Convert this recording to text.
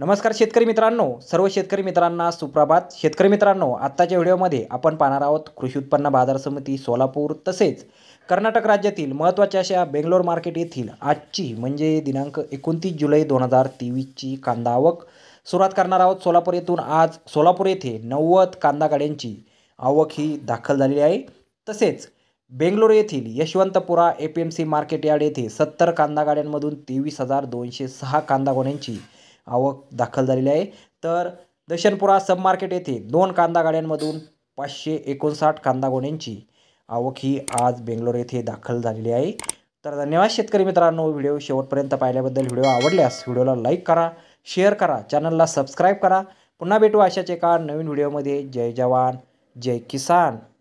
नमस्कार शेतकरी मित्रांनो सर्व शेतकरी मित्रांना सुप्रभात शेतकरी मित्रांनो आत्ताच्या व्हिडिओमध्ये आपण पाहणार आहोत कृषी उत्पन्न बाजार समिती सोलापूर तसेच कर्नाटक राज्यातील महत्त्वाच्या अशा बेंगलोर मार्केट येथील आजची म्हणजे दिनांक एकोणतीस जुलै दोन हजार तेवीसची कांदा आवक सुरुवात करणार आहोत सोलापूर येथून आज सोलापूर येथे नव्वद कांदा गाड्यांची आवक ही दाखल झालेली आहे तसेच बेंगलोर येथील Yeshwanthpura A P M C market yard येथे सत्तर कांदा गाड्यांमधून तेवीस हजार दोनशे सहा कांदा गोण्यांची आवक दाखल झालेली आहे तर दशनपुरा सब मार्केट येथे दोन कांदा गाड्यांमधून पाचशे एकोणसाठ कांदा गोण्यांची आवक ही आज बेंगलोर येथे दाखल झालेली आहे तर धन्यवाद शेतकरी मित्रांनो व्हिडिओ शेवटपर्यंत पाहिल्याबद्दल व्हिडिओ आवडल्यास व्हिडिओला लाईक करा शेअर करा चॅनलला सबस्क्राईब करा पुन्हा भेटू अशाच एका नवीन व्हिडिओमध्ये जय जवान जय किसान